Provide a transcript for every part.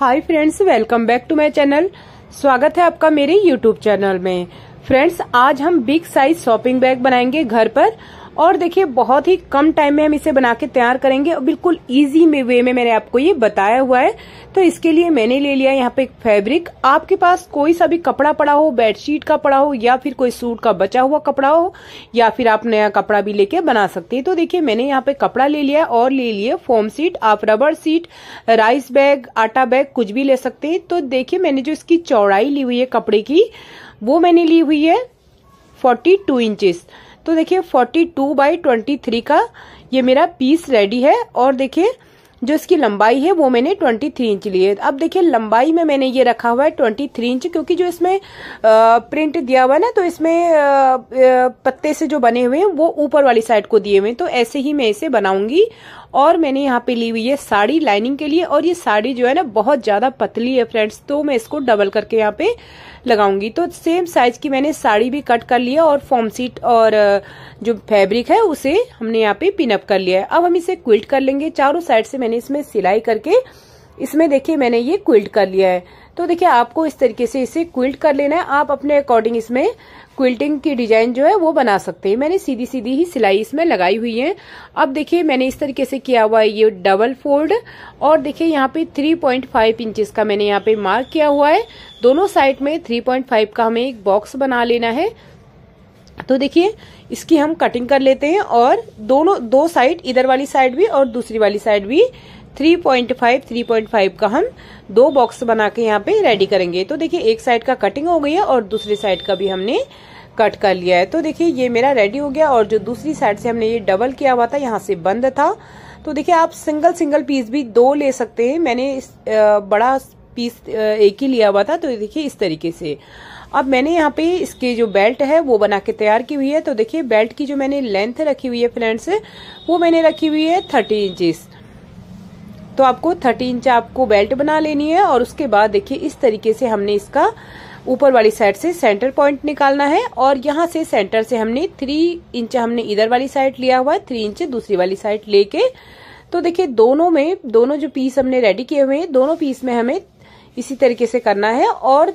hi friends welcome back to my channel स्वागत है आपका मेरे यूट्यूब चैनल में फ्रेंड्स आज हम बिग साइज शॉपिंग बैग बनाएंगे घर पर और देखिए बहुत ही कम टाइम में हम इसे बना के तैयार करेंगे और बिल्कुल ईजी में वे में मैंने आपको ये बताया हुआ है तो इसके लिए मैंने ले लिया यहाँ पे एक फैब्रिक आपके पास कोई सा भी कपड़ा पड़ा हो बेडशीट का पड़ा हो या फिर कोई सूट का बचा हुआ कपड़ा हो या फिर आप नया कपड़ा भी लेके बना सकते हैं तो देखिए मैंने यहाँ पे कपड़ा ले लिया और ले लिया फोम सीट आप रबर सीट राइस बैग आटा बैग कुछ भी ले सकते हैं तो देखिए मैंने जो इसकी चौड़ाई ली हुई है कपड़े की वो मैंने ली हुई है फोर्टी टू इंचेस तो देखिए 42 टू बाई ट्वेंटी का ये मेरा पीस रेडी है और देखिए जो इसकी लंबाई है वो मैंने 23 इंच ली है अब देखिए लंबाई में मैंने ये रखा हुआ है 23 इंच क्योंकि जो इसमें आ, प्रिंट दिया हुआ है ना तो इसमें आ, आ, पत्ते से जो बने हुए हैं वो ऊपर वाली साइड को दिए हुए हैं तो ऐसे ही मैं इसे बनाऊंगी और मैंने यहाँ पे ली हुई है साड़ी लाइनिंग के लिए और ये साड़ी जो है ना बहुत ज्यादा पतली है फ्रेंड्स तो मैं इसको डबल करके यहाँ पे लगाऊंगी तो सेम साइज की मैंने साड़ी भी कट कर लिया और फॉर्म सीट और जो फैब्रिक है उसे हमने यहाँ पे पिनअप कर लिया है अब हम इसे क्विल्ट कर लेंगे चारों साइड से मैंने इसमें सिलाई करके इसमें देखिए मैंने ये क्विल्ट कर लिया है तो देखिए आपको इस तरीके से इसे क्विल्ट कर लेना है आप अपने अकॉर्डिंग इसमें क्विल्टिंग की डिजाइन जो है वो बना सकते हैं मैंने सीधी सीधी ही सिलाई इसमें लगाई हुई है अब देखिए मैंने इस तरीके से किया हुआ है ये डबल फोल्ड और देखिए यहाँ पे 3.5 पॉइंट इंचेस का मैंने यहाँ पे मार्क किया हुआ है दोनों साइड में 3.5 का हमें एक बॉक्स बना लेना है तो देखिए इसकी हम कटिंग कर लेते हैं और दोनों दो साइड इधर वाली साइड भी और दूसरी वाली साइड भी 3.5 3.5 का हम दो बॉक्स बना के यहाँ पे रेडी करेंगे तो देखिए एक साइड का कटिंग हो गई है और दूसरी साइड का भी हमने कट कर लिया है तो देखिए ये मेरा रेडी हो गया और जो दूसरी साइड से हमने ये डबल किया हुआ था यहाँ से बंद था तो देखिए आप सिंगल सिंगल पीस भी दो ले सकते हैं मैंने इस बड़ा पीस एक ही लिया हुआ था तो देखिए इस तरीके से अब मैंने यहाँ पे इसके जो बेल्ट है वो बना के तैयार की हुई है तो देखिए बेल्ट की जो मैंने लेंथ रखी हुई है फ्रेंड्स वो मैंने रखी हुई है थर्टी इंचज़ तो आपको थर्टी इंच आपको बेल्ट बना लेनी है और उसके बाद देखिए इस तरीके से हमने इसका ऊपर वाली साइड से सेंटर पॉइंट निकालना है और यहाँ से सेंटर से हमने थ्री इंच हमने इधर वाली साइड लिया हुआ है थ्री इंच दूसरी वाली साइड लेके तो देखिए दोनों में दोनों जो पीस हमने रेडी किए हुए हैं दोनों पीस में हमें इसी तरीके से करना है और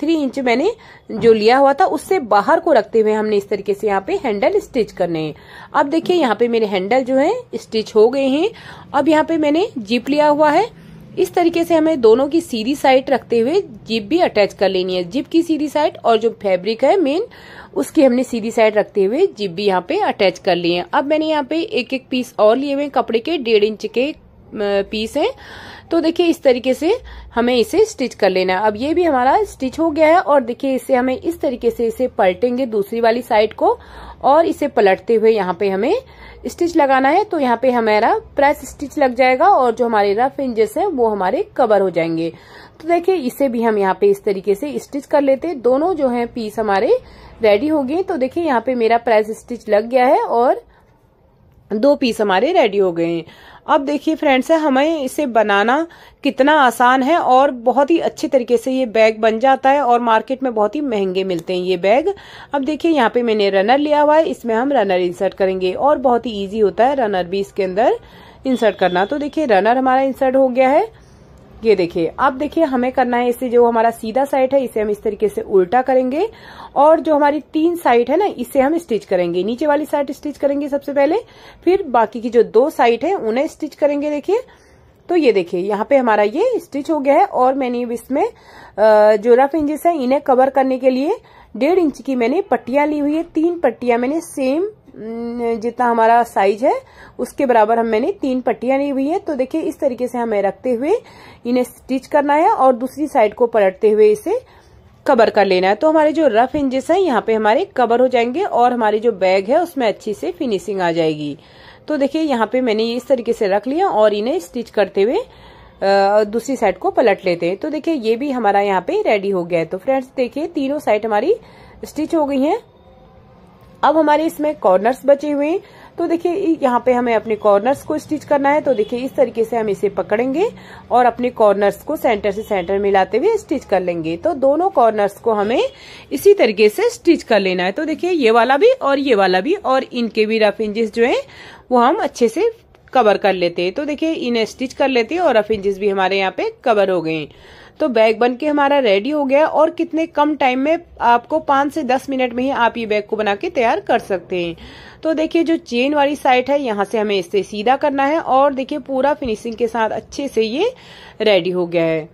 थ्री इंच मैंने जो लिया हुआ था उससे बाहर को रखते हुए हमने इस तरीके से यहाँ पे हैंडल स्टिच करने हैं अब देखिए यहाँ पे मेरे हैंडल जो है स्टिच हो गए हैं अब यहाँ पे मैंने जीप लिया हुआ है इस तरीके से हमें दोनों की सीधी साइड रखते हुए जिप भी अटैच कर लेनी है जिप की सीधी साइड और जो फैब्रिक है मेन उसकी हमने सीधी साइड रखते हुए जिप भी यहाँ पे अटैच कर लिए अब मैंने यहाँ पे एक एक पीस और लिए हुए कपड़े के डेढ़ इंच के पीस है तो देखिए इस तरीके से हमें इसे स्टिच कर लेना है अब ये भी हमारा स्टिच हो गया है और देखिए इसे हमें इस तरीके से इसे पलटेंगे दूसरी वाली साइड को और इसे पलटते हुए यहाँ पे हमें स्टिच लगाना है तो यहाँ पे हमारा प्रेस स्टिच लग जाएगा और जो हमारे रफ इंजेस है वो हमारे कवर हो जाएंगे तो देखिए इसे भी हम यहाँ पे इस तरीके से स्टिच कर लेते हैं दोनों जो है पीस हमारे रेडी हो गए तो देखिये यहाँ पे मेरा प्रेस स्टिच लग गया है और दो पीस हमारे रेडी हो गए हैं अब देखिए फ्रेंड्स है हमें इसे बनाना कितना आसान है और बहुत ही अच्छे तरीके से ये बैग बन जाता है और मार्केट में बहुत ही महंगे मिलते हैं ये बैग अब देखिए यहाँ पे मैंने रनर लिया हुआ है इसमें हम रनर इंसर्ट करेंगे और बहुत ही ईजी होता है रनर भी इसके अंदर इंसर्ट करना तो देखिए रनर हमारा इंसर्ट हो गया है ये देखिए अब देखिए हमें करना है इसे जो हमारा सीधा साइड है इसे हम इस तरीके से उल्टा करेंगे और जो हमारी तीन साइड है ना इसे हम स्टिच करेंगे नीचे वाली साइड स्टिच करेंगे सबसे पहले फिर बाकी की जो दो साइड है उन्हें स्टिच करेंगे देखिए तो ये देखिए यहाँ पे हमारा ये स्टिच हो गया है और मैंने इसमें जो रफ इंजेस है इन्हें कवर करने के लिए डेढ़ इंच की मैंने पट्टियां ली हुई है तीन पट्टियां मैंने सेम जितना हमारा साइज है उसके बराबर हम मैंने तीन पट्टियां ली हुई है तो देखिए इस तरीके से हमें रखते हुए इन्हें स्टिच करना है और दूसरी साइड को पलटते हुए इसे कवर कर लेना है तो हमारे जो रफ इंजेस है यहाँ पे हमारे कवर हो जाएंगे और हमारे जो बैग है उसमें अच्छी से फिनिशिंग आ जाएगी तो देखिए यहाँ पे मैंने ये इस तरीके से रख लिया और इन्हें स्टिच करते हुए दूसरी साइड को पलट लेते हैं तो देखिए ये भी हमारा यहाँ पे रेडी हो गया है तो फ्रेंड्स देखिए तीनों साइड हमारी स्टिच हो गई है अब हमारे इसमें कॉर्नर्स बचे हुए हैं तो देखिए यहाँ पे हमें अपने कॉर्नर्स को स्टिच करना है तो देखिए इस तरीके से हम इसे पकड़ेंगे और अपने कॉर्नर्स को सेंटर से सेंटर मिलाते हुए स्टिच कर लेंगे तो दोनों कॉर्नर्स को हमें इसी तरीके से स्टिच कर लेना है तो देखिए ये वाला भी और ये वाला भी और इनके भी रफ इंजेस जो है वो हम अच्छे से कवर कर लेते हैं तो देखिये इन्हें स्टिच कर लेते हैं और रफ इंजेस भी हमारे यहाँ पे कवर हो गए हैं तो बैग बन के हमारा रेडी हो गया और कितने कम टाइम में आपको पाँच से दस मिनट में ही आप ये बैग को बना के तैयार कर सकते हैं तो देखिए जो चेन वाली साइड है यहाँ से हमें इसे सीधा करना है और देखिए पूरा फिनिशिंग के साथ अच्छे से ये रेडी हो गया है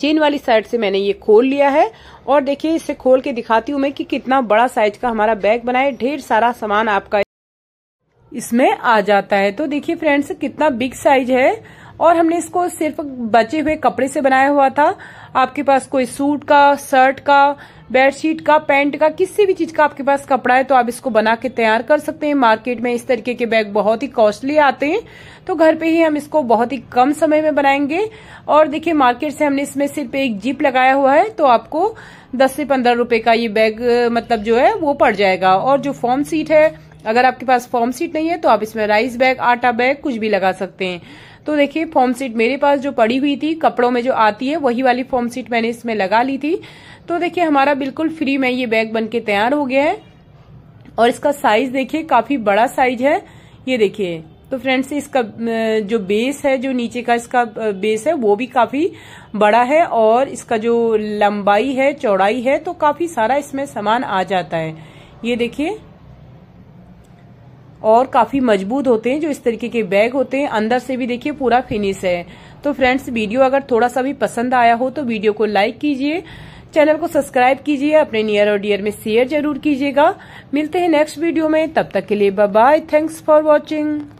चेन वाली साइड से मैंने ये खोल लिया है और देखिए इसे खोल के दिखाती हूँ मैं कि कितना बड़ा साइज का हमारा बैग बनाए ढेर सारा सामान आपका इसमें आ जाता है तो देखिए फ्रेंड्स कितना बिग साइज है और हमने इसको सिर्फ बचे हुए कपड़े से बनाया हुआ था आपके पास कोई सूट का शर्ट का बेडशीट का पैंट का किसी भी चीज का आपके पास कपड़ा है तो आप इसको बना के तैयार कर सकते हैं मार्केट में इस तरीके के बैग बहुत ही कॉस्टली आते हैं तो घर पे ही हम इसको बहुत ही कम समय में बनाएंगे और देखिए मार्केट से हमने इसमें सिर्फ एक जीप लगाया हुआ है तो आपको दस से पंद्रह रुपए का ये बैग मतलब जो है वो पड़ जाएगा और जो फॉर्म सीट है अगर आपके पास फॉर्म सीट नहीं है तो आप इसमें राइस बैग आटा बैग कुछ भी लगा सकते हैं तो देखिए फॉर्म सीट मेरे पास जो पड़ी हुई थी कपड़ों में जो आती है वही वाली फॉर्म सीट मैंने इसमें लगा ली थी तो देखिए हमारा बिल्कुल फ्री में ये बैग बन के तैयार हो गया है और इसका साइज देखिए काफी बड़ा साइज है ये देखिए तो फ्रेंड्स इसका जो बेस है जो नीचे का इसका बेस है वो भी काफी बड़ा है और इसका जो लंबाई है चौड़ाई है तो काफी सारा इसमें सामान आ जाता है ये देखिए और काफी मजबूत होते हैं जो इस तरीके के बैग होते हैं अंदर से भी देखिए पूरा फिनिश है तो फ्रेंड्स वीडियो अगर थोड़ा सा भी पसंद आया हो तो वीडियो को लाइक कीजिए चैनल को सब्सक्राइब कीजिए अपने नियर और डियर में शेयर जरूर कीजिएगा मिलते हैं नेक्स्ट वीडियो में तब तक के लिए बाय थैंक्स फॉर वॉचिंग